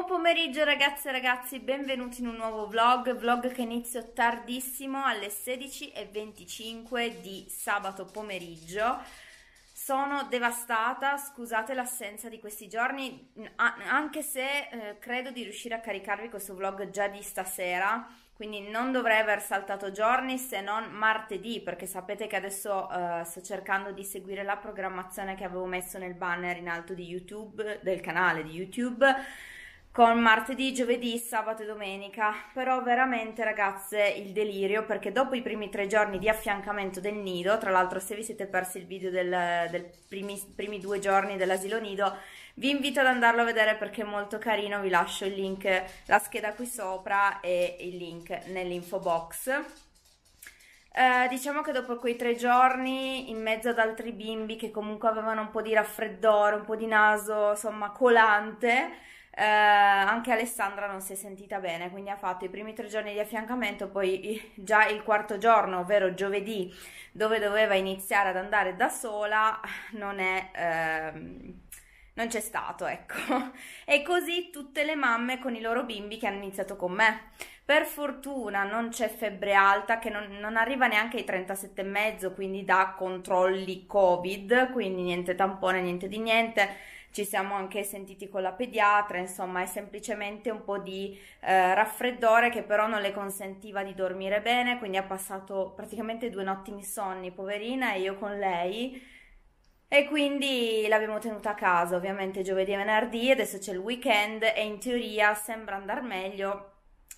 Buon pomeriggio ragazze e ragazzi, benvenuti in un nuovo vlog, vlog che inizio tardissimo alle 16.25 di sabato pomeriggio. Sono devastata, scusate l'assenza di questi giorni, anche se eh, credo di riuscire a caricarvi questo vlog già di stasera, quindi non dovrei aver saltato giorni se non martedì, perché sapete che adesso eh, sto cercando di seguire la programmazione che avevo messo nel banner in alto di YouTube, del canale di YouTube con martedì, giovedì, sabato e domenica. Però veramente ragazze il delirio perché dopo i primi tre giorni di affiancamento del nido, tra l'altro se vi siete persi il video dei del primi, primi due giorni dell'asilo nido, vi invito ad andarlo a vedere perché è molto carino, vi lascio il link, la scheda qui sopra e il link nell'info box. Eh, diciamo che dopo quei tre giorni, in mezzo ad altri bimbi che comunque avevano un po' di raffreddore, un po' di naso, insomma, colante, eh, anche Alessandra non si è sentita bene, quindi ha fatto i primi tre giorni di affiancamento, poi già il quarto giorno, ovvero giovedì, dove doveva iniziare ad andare da sola, non è... Ehm, non c'è stato, ecco. E così tutte le mamme con i loro bimbi che hanno iniziato con me. Per fortuna non c'è febbre alta che non, non arriva neanche ai 37,5, quindi da controlli Covid, quindi niente tampone, niente di niente ci siamo anche sentiti con la pediatra, insomma è semplicemente un po' di eh, raffreddore che però non le consentiva di dormire bene, quindi ha passato praticamente due notti sonni, poverina, e io con lei. E quindi l'abbiamo tenuta a casa, ovviamente giovedì e venerdì, adesso c'è il weekend e in teoria sembra andare meglio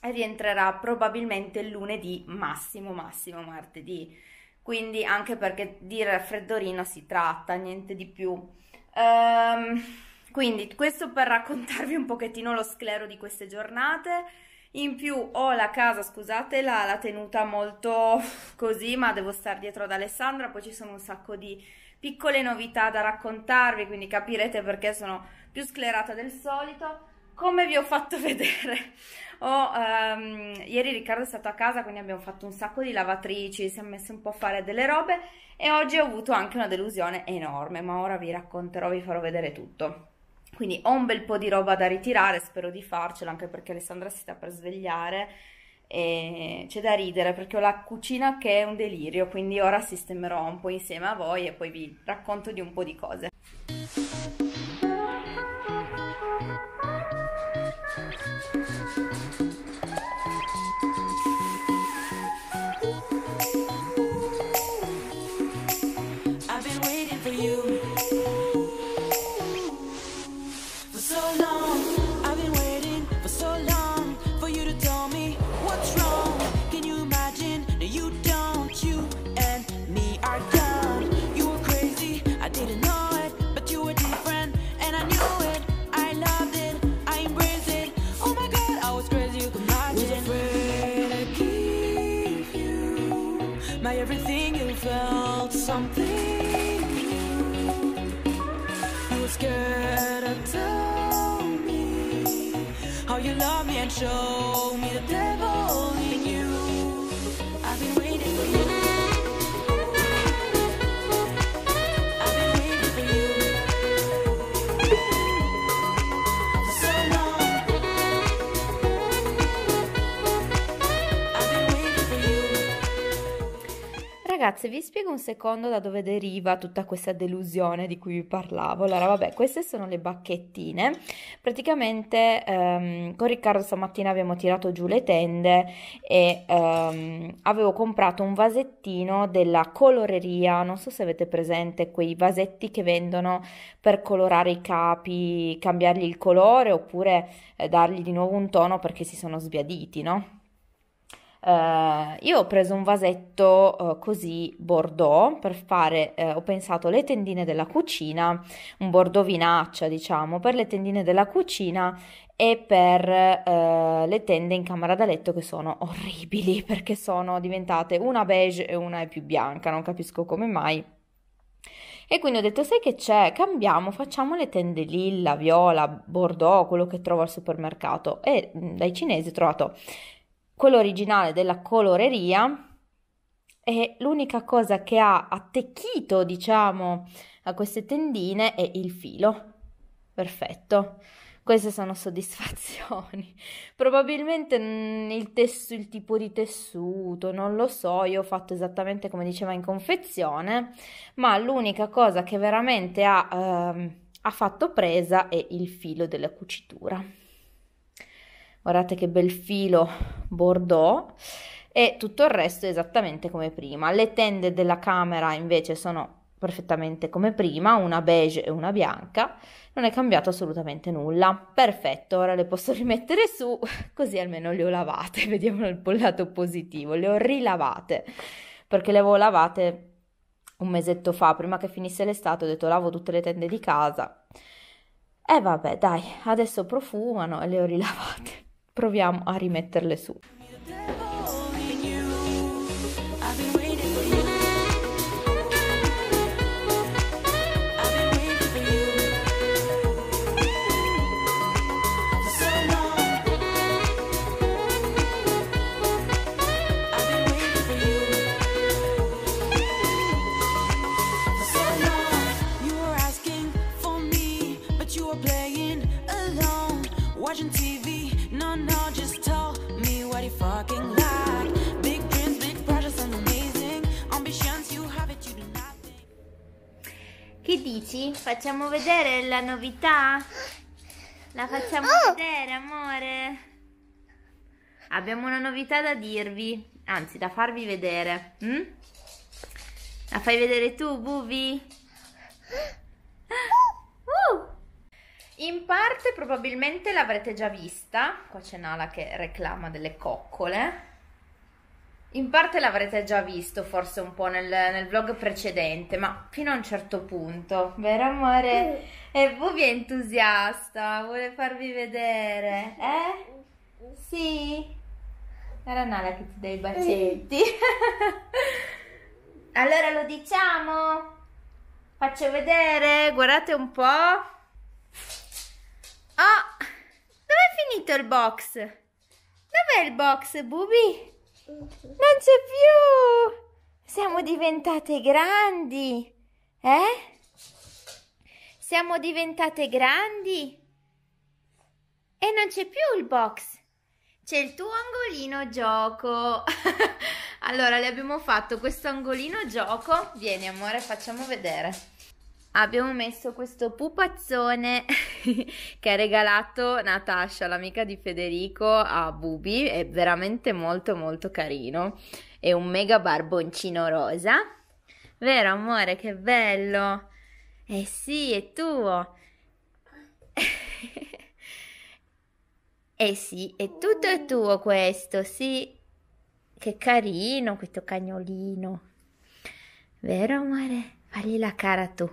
e rientrerà probabilmente lunedì, massimo massimo martedì. Quindi anche perché di raffreddorino si tratta, niente di più. Um, quindi questo per raccontarvi un pochettino lo sclero di queste giornate. In più ho la casa, scusate, la, la tenuta molto così, ma devo stare dietro ad Alessandra, poi ci sono un sacco di piccole novità da raccontarvi, quindi capirete perché sono più sclerata del solito come vi ho fatto vedere, oh, um, ieri Riccardo è stato a casa, quindi abbiamo fatto un sacco di lavatrici, siamo messi un po' a fare delle robe e oggi ho avuto anche una delusione enorme, ma ora vi racconterò, vi farò vedere tutto. Quindi ho un bel po' di roba da ritirare, spero di farcela, anche perché Alessandra si sta per svegliare e c'è da ridere perché ho la cucina che è un delirio, quindi ora sistemerò un po' insieme a voi e poi vi racconto di un po' di cose. Ragazze, vi spiego un secondo da dove deriva tutta questa delusione di cui vi parlavo. Allora, vabbè, queste sono le bacchettine. Praticamente ehm, con Riccardo stamattina abbiamo tirato giù le tende e ehm, avevo comprato un vasettino della coloreria. Non so se avete presente quei vasetti che vendono per colorare i capi, cambiargli il colore oppure eh, dargli di nuovo un tono perché si sono sbiaditi, no? Uh, io ho preso un vasetto uh, così bordeaux per fare, uh, ho pensato le tendine della cucina, un bordeaux vinaccia diciamo, per le tendine della cucina e per le tende in camera da letto che sono orribili perché sono diventate una beige e una è più bianca, non capisco come mai. E quindi ho detto, sai che c'è? Cambiamo, facciamo le tende lilla, viola, bordeaux, quello che trovo al supermercato. E dai cinesi ho trovato quello originale della coloreria e l'unica cosa che ha attecchito, diciamo, a queste tendine è il filo. Perfetto. Queste sono soddisfazioni. Probabilmente mm, il, tessuto, il tipo di tessuto, non lo so, io ho fatto esattamente come diceva in confezione, ma l'unica cosa che veramente ha, ehm, ha fatto presa è il filo della cucitura guardate che bel filo bordeaux e tutto il resto è esattamente come prima. Le tende della camera invece sono perfettamente come prima, una beige e una bianca, non è cambiato assolutamente nulla. Perfetto, ora le posso rimettere su, così almeno le ho lavate, vediamo il lato positivo, le ho rilavate, perché le avevo lavate un mesetto fa, prima che finisse l'estate ho detto lavo tutte le tende di casa. E vabbè, dai, adesso profumano e le ho rilavate proviamo a rimetterle su. facciamo vedere la novità? La facciamo oh. vedere, amore? Abbiamo una novità da dirvi, anzi da farvi vedere. Mm? La fai vedere tu, Bubi? Uh! In parte probabilmente l'avrete già vista, qua c'è Nala che reclama delle coccole, in parte l'avrete già visto forse un po' nel, nel, vlog precedente, ma fino a un certo punto, vero amore? Mm. E eh, Bubi è entusiasta, vuole farvi vedere, eh? Sì? Era Nala che ti dai i bacetti. allora lo diciamo? Faccio vedere, guardate un po'. Oh, dove è finito il box? Dov'è il box, Bubi? Non c'è più! Siamo diventate grandi! Eh? Siamo diventate grandi! E non c'è più il box! C'è il tuo angolino gioco! allora, le abbiamo fatto questo angolino gioco. Vieni amore, facciamo vedere abbiamo messo questo pupazzone che ha regalato Natasha, l'amica di Federico, a Bubi, è veramente molto molto carino, è un mega barboncino rosa, vero amore che bello, eh sì è tuo, eh sì è tutto tuo questo, sì, che carino questo cagnolino, vero amore? Fagli la cara tu.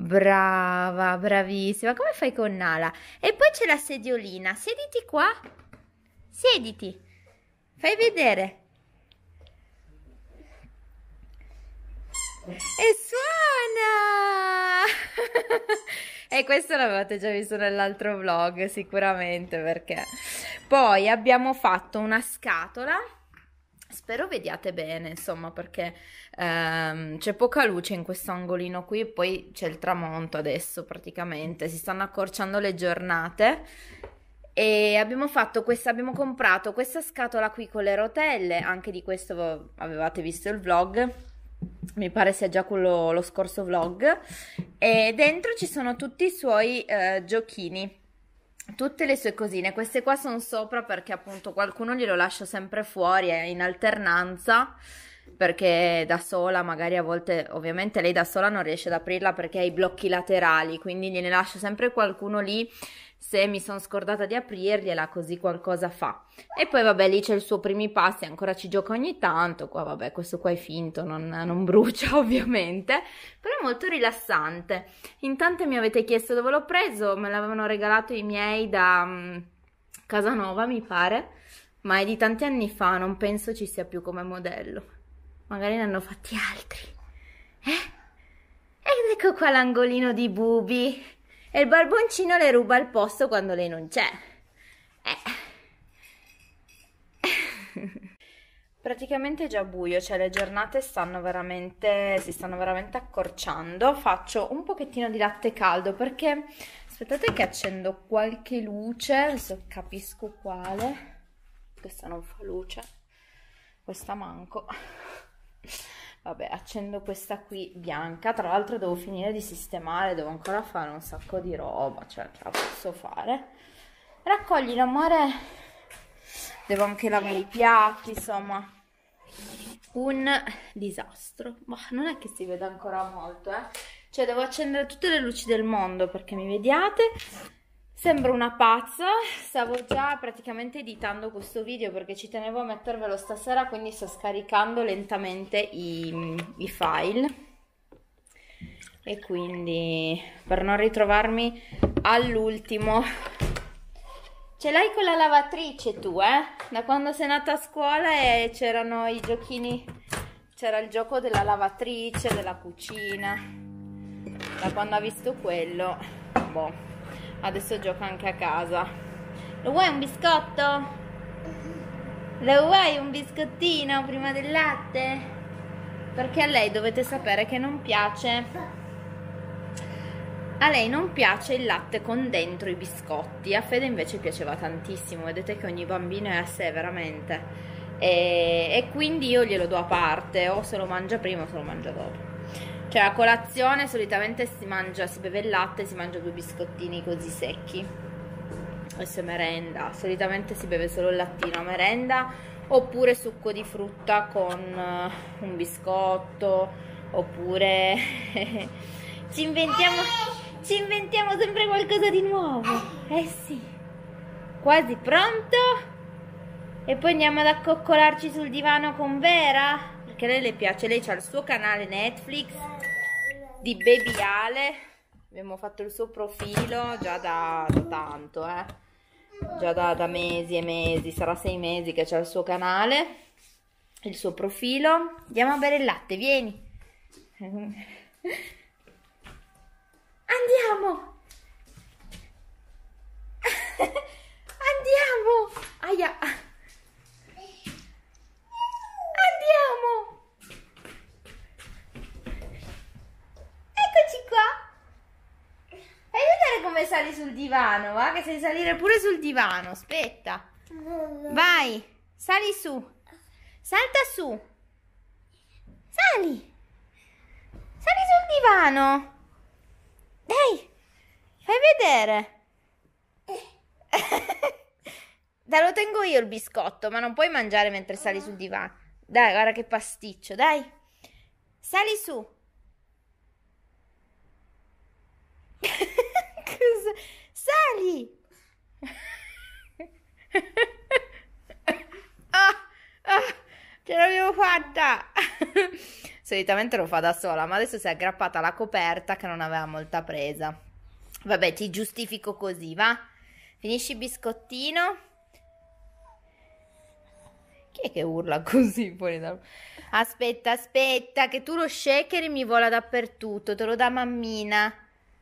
Brava, bravissima. Come fai con Nala? E poi c'è la sediolina. Siediti qua. Siediti. Fai vedere. E suona! e questo l'avevate già visto nell'altro vlog, sicuramente, perché... Poi abbiamo fatto una scatola Spero vediate bene, insomma, perché ehm, c'è poca luce in questo angolino qui, poi c'è il tramonto adesso praticamente, si stanno accorciando le giornate e abbiamo fatto questa, abbiamo comprato questa scatola qui con le rotelle, anche di questo avevate visto il vlog, mi pare sia già quello lo scorso vlog, e dentro ci sono tutti i suoi eh, giochini tutte le sue cosine, queste qua sono sopra perché appunto qualcuno glielo lascia sempre fuori è in alternanza perché da sola magari a volte ovviamente lei da sola non riesce ad aprirla perché ha i blocchi laterali, quindi gliene lascia sempre qualcuno lì se mi sono scordata di aprirgliela così qualcosa fa. E poi vabbè lì c'è il suo primi passi, ancora ci gioca ogni tanto, qua vabbè questo qua è finto, non, non brucia ovviamente, però è molto rilassante. In tante mi avete chiesto dove l'ho preso, me l'avevano regalato i miei da um, Casanova mi pare, ma è di tanti anni fa, non penso ci sia più come modello. Magari ne hanno fatti altri. Eh? Ed ecco qua l'angolino di Bubi e il barboncino le ruba il posto quando lei non c'è. Eh. Praticamente è già buio, cioè le giornate stanno veramente, si stanno veramente accorciando. Faccio un pochettino di latte caldo perché aspettate che accendo qualche luce, adesso capisco quale. Questa non fa luce, questa manco. Vabbè, accendo questa qui bianca. Tra l'altro devo finire di sistemare, devo ancora fare un sacco di roba, cioè ce la posso fare. Raccogli l'amore. Devo anche lavare i piatti, insomma. Un disastro. Ma non è che si veda ancora molto, eh. Cioè devo accendere tutte le luci del mondo perché mi vediate Sembro una pazza, stavo già praticamente editando questo video perché ci tenevo a mettervelo stasera, quindi sto scaricando lentamente i, i file. E quindi per non ritrovarmi all'ultimo. Ce l'hai con la lavatrice tu, eh? Da quando sei nata a scuola e c'erano i giochini, c'era il gioco della lavatrice, della cucina. Da quando ha visto quello, boh adesso gioca anche a casa lo vuoi un biscotto? lo vuoi un biscottino prima del latte? perché a lei dovete sapere che non piace a lei non piace il latte con dentro i biscotti, a Fede invece piaceva tantissimo, vedete che ogni bambino è a sé veramente. E, e quindi io glielo do a parte, o se lo mangia prima o se lo mangia dopo. Cioè a colazione solitamente si mangia, si beve il latte, e si mangia due biscottini così secchi. Questo è merenda, solitamente si beve solo il lattino a merenda oppure succo di frutta con eh, un biscotto oppure ci, inventiamo, ci inventiamo sempre qualcosa di nuovo. Eh sì, quasi pronto? E poi andiamo ad accoccolarci sul divano con Vera? perché lei le piace, lei ha il suo canale Netflix di Baby Ale, abbiamo fatto il suo profilo già da, da tanto, eh? già da, da, mesi e mesi, sarà sei mesi che c'è il suo canale, il suo profilo, andiamo a bere il latte, vieni, andiamo, andiamo, aia, come sali sul divano, va? Che sai salire pure sul divano, aspetta. Vai, sali su. Salta su. Sali. Sali sul divano. Dai, fai vedere. Te lo tengo io il biscotto, ma non puoi mangiare mentre sali sul divano. Dai, guarda che pasticcio, dai. Sali su. Cruz, sali! ah, ah, ce l'avevo fatta! Solitamente lo fa da sola, ma adesso si è aggrappata alla coperta che non aveva molta presa. Vabbè, ti giustifico così, va? Finisci il biscottino. Chi è che urla così fuori dal... Aspetta, aspetta, che tu lo shaker mi vola dappertutto, te lo da mammina.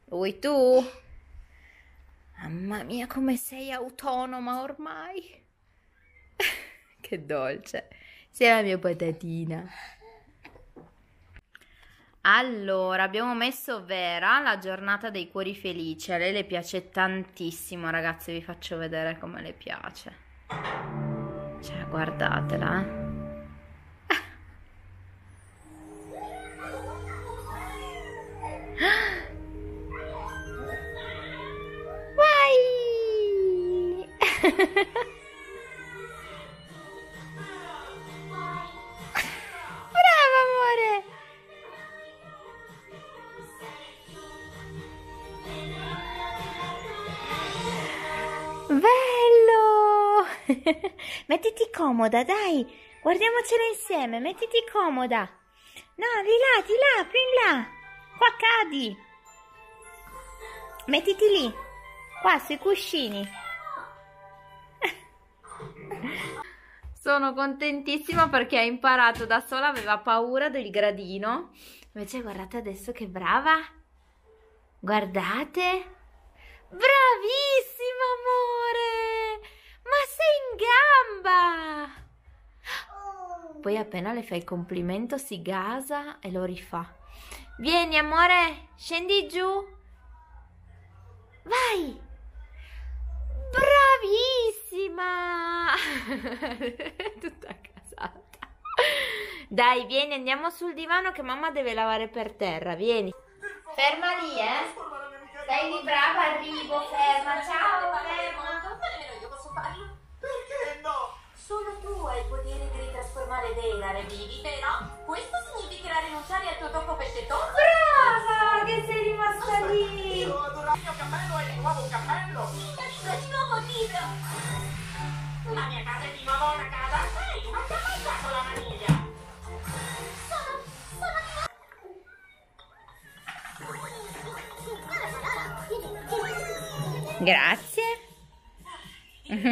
vuoi tu? Mamma mia, come sei autonoma ormai! che dolce! Sei la mia patatina. Allora, abbiamo messo Vera, la giornata dei cuori felici. A lei le piace tantissimo, ragazzi, vi faccio vedere come le piace. Cioè, guardatela, eh. amore! Bello! Mettiti comoda, dai! Guardiamocela insieme, mettiti comoda! No, di là, di là, più in là! Qua cadi! Mettiti lì! Qua sui cuscini! Sono contentissima perché ha imparato da sola, aveva paura del gradino. Invece guardate adesso che brava. Guardate. Bravissima amore! Ma sei in gamba! Poi appena le fai il complimento si gasa e lo rifà. Vieni amore, scendi giù. Vai! Bravissima! Tutta casata. Dai, vieni, andiamo sul divano che mamma deve lavare per terra, vieni. Ferma lì, eh. Dai di brava, arrivo, ferma, ciao, ferma. Non nemmeno io posso farlo. Perché no? Solo tu hai il potere di trasformare denaro, vivi, vero? questo significherà rinunciare al tuo tocco pescettoso. Brava, che sei rimasta lì. Io adoro il mio cappello, è il nuovo cappello. Sì, di nuovo libro. La mia casa è di nuovo una casa. Ehi, non ti ha mangiato la maniglia. Sono,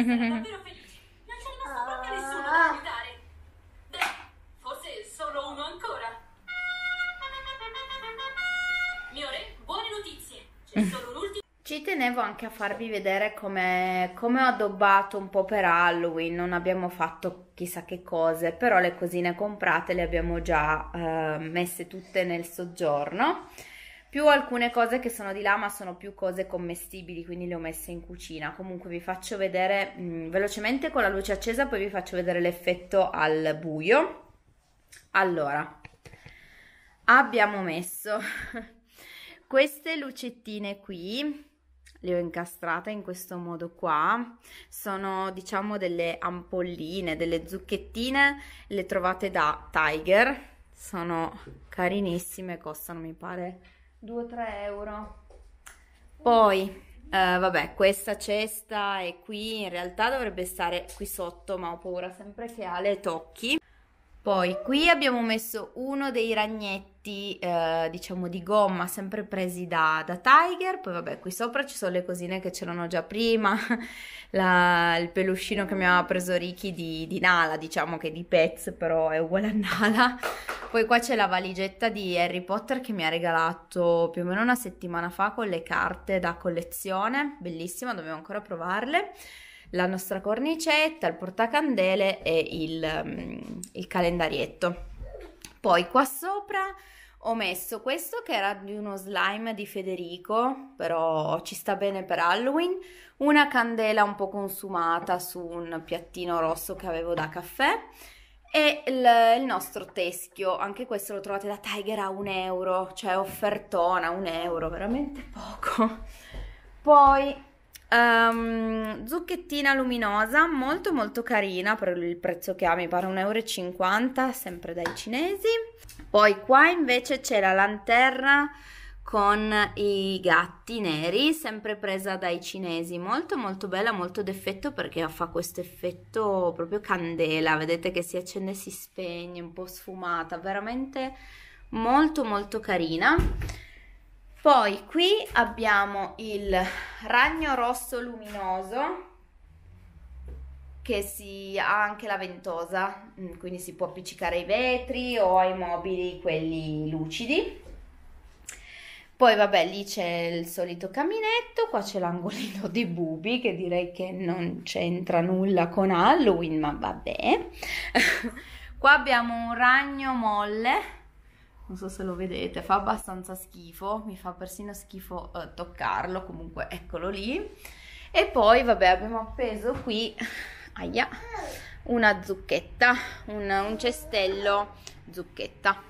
Grazie. tenevo anche a farvi vedere come, come ho addobbato un po' per Halloween, non abbiamo fatto chissà che cose, però le cosine comprate le abbiamo già eh, messe tutte nel soggiorno, più alcune cose che sono di là ma sono più cose commestibili, quindi le ho messe in cucina. Comunque vi faccio vedere mh, mm, velocemente con la luce accesa, poi vi faccio vedere l'effetto al buio. Allora, abbiamo messo queste lucettine qui le ho incastrate in questo modo qua sono diciamo delle ampolline delle zucchettine le trovate da Tiger sono carinissime costano mi pare 2-3 euro poi eh, vabbè questa cesta è qui in realtà dovrebbe stare qui sotto ma ho paura sempre che ha le tocchi poi qui abbiamo messo uno dei ragnetti, eh, diciamo di gomma, sempre presi da, da, Tiger. Poi vabbè, qui sopra ci sono le cosine che c'erano già prima, la, il peluscino che mi aveva preso Ricky di, di, Nala, diciamo che di Pets, però è uguale a Nala. Poi qua c'è la valigetta di Harry Potter che mi ha regalato più o meno una settimana fa con le carte da collezione, bellissima, dobbiamo ancora provarle la nostra cornicetta, il portacandele e il, mm, il calendarietto. Poi qua sopra ho messo questo che era di uno slime di Federico, però ci sta bene per Halloween, una candela un po' consumata su un piattino rosso che avevo da caffè e il, il nostro teschio, anche questo lo trovate da Tiger a un euro, cioè offertona, un euro, veramente poco. Poi Um, zucchettina luminosa, molto molto carina per il prezzo che ha, mi pare 1,50 euro, sempre dai cinesi. Poi qua invece c'è la lanterna con i gatti neri, sempre presa dai cinesi, molto molto bella, molto d'effetto perché fa questo effetto proprio candela, vedete che si accende e si spegne, un po' sfumata, veramente molto molto carina. Poi qui abbiamo il ragno rosso luminoso che si ha anche la ventosa, mm, quindi si può appiccicare ai vetri o ai mobili quelli lucidi. Poi vabbè, lì c'è il solito caminetto, qua c'è l'angolino di Bubi che direi che non c'entra nulla con Halloween, ma vabbè. qua abbiamo un ragno molle non so se lo vedete, fa abbastanza schifo, mi fa persino schifo eh, toccarlo, comunque eccolo lì. E poi, vabbè, abbiamo appeso qui, aia, una zucchetta, un, un cestello zucchetta.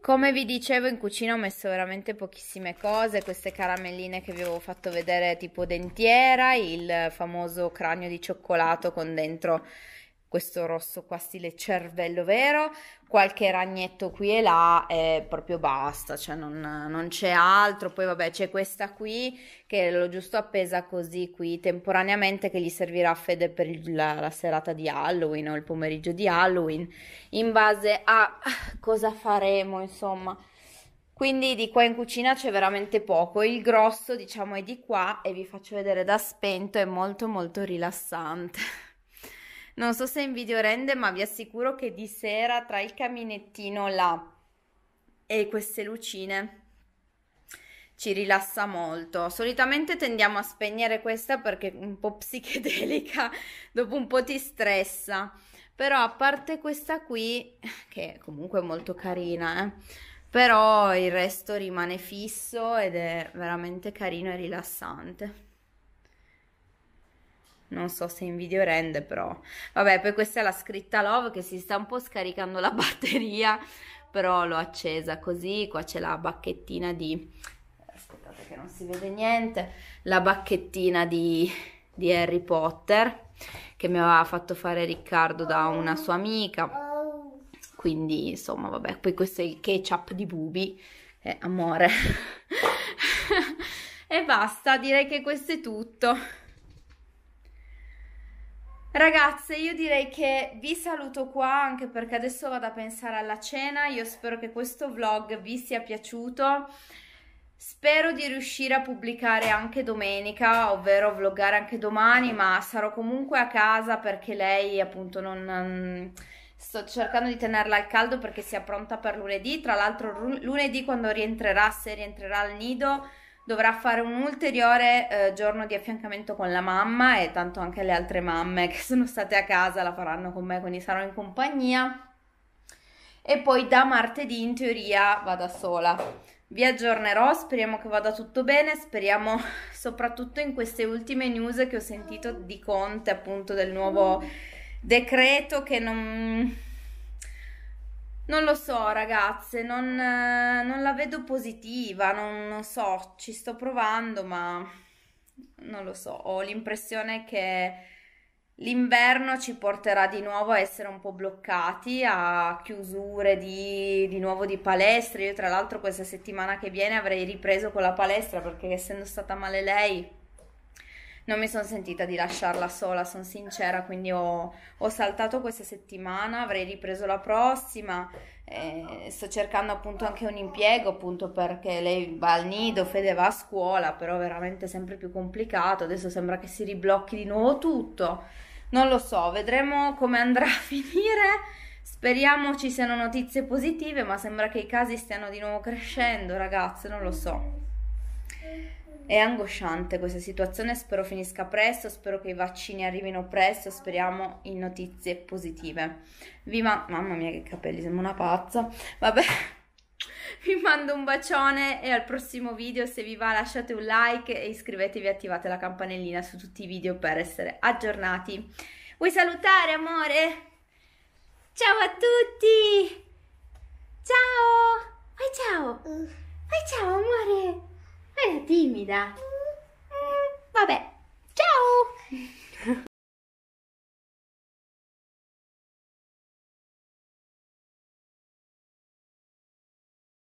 Come vi dicevo in cucina ho messo veramente pochissime cose, queste caramelline che vi avevo fatto vedere tipo dentiera, il famoso cranio di cioccolato con dentro questo rosso qua stile cervello vero, qualche ragnetto qui e là e proprio basta, cioè non, non c'è altro, poi vabbè c'è questa qui che l'ho giusto appesa così qui temporaneamente che gli servirà a Fede per la, la, serata di Halloween o il pomeriggio di Halloween in base a cosa faremo insomma. Quindi di qua in cucina c'è veramente poco, il grosso diciamo è di qua e vi faccio vedere da spento, è molto molto rilassante. Non so se in video rende, ma vi assicuro che di sera tra il caminettino là e queste lucine ci rilassa molto. Solitamente tendiamo a spegnere questa perché è un po' psichedelica, dopo un po' ti stressa. Però a parte questa qui, che è comunque molto carina, eh, però il resto rimane fisso ed è veramente carino e rilassante non so se in video rende però vabbè poi questa è la scritta love che si sta un po' scaricando la batteria però l'ho accesa così qua c'è la bacchettina di aspettate che non si vede niente la bacchettina di, di Harry Potter che mi aveva fatto fare Riccardo da una sua amica quindi insomma vabbè poi questo è il ketchup di Bubi eh, amore e basta direi che questo è tutto Ragazze, io direi che vi saluto qua anche perché adesso vado a pensare alla cena. Io spero che questo vlog vi sia piaciuto. Spero di riuscire a pubblicare anche domenica, ovvero vloggare anche domani, ma sarò comunque a casa perché lei appunto non... Sto cercando di tenerla al caldo perché sia pronta per lunedì. Tra l'altro lunedì quando rientrerà, se rientrerà al nido, dovrà fare un ulteriore eh, giorno di affiancamento con la mamma e tanto anche le altre mamme che sono state a casa la faranno con me, quindi sarò in compagnia. E poi da martedì in teoria vada sola. Vi aggiornerò, speriamo che vada tutto bene, speriamo soprattutto in queste ultime news che ho sentito di Conte, appunto del nuovo mm. decreto che non non lo so, ragazze, non, non la vedo positiva, non, non, so, ci sto provando, ma non lo so, ho l'impressione che l'inverno ci porterà di nuovo a essere un po' bloccati, a chiusure di, di nuovo di palestre. Io tra l'altro questa settimana che viene avrei ripreso con la palestra perché essendo stata male lei non mi sono sentita di lasciarla sola, sono sincera, quindi ho, ho saltato questa settimana, avrei ripreso la prossima, eh, sto cercando appunto anche un impiego appunto perché lei va al nido, Fede va a scuola, però veramente sempre più complicato, adesso sembra che si riblocchi di nuovo tutto, non lo so, vedremo come andrà a finire. Speriamo ci siano notizie positive, ma sembra che i casi stiano di nuovo crescendo, ragazze, non lo so. È angosciante questa situazione, spero finisca presto, spero che i vaccini arrivino presto, speriamo in notizie positive. Vi ma- Mamma mia che capelli, sembra una pazza. Vabbè, vi mando un bacione e al prossimo video se vi va lasciate un like e iscrivetevi e attivate la campanellina su tutti i video per essere aggiornati. Vuoi salutare amore? Ciao a tutti! Ciao! Vai ciao! Mm. Vai ciao amore! Era timida. Vabbè, ciao!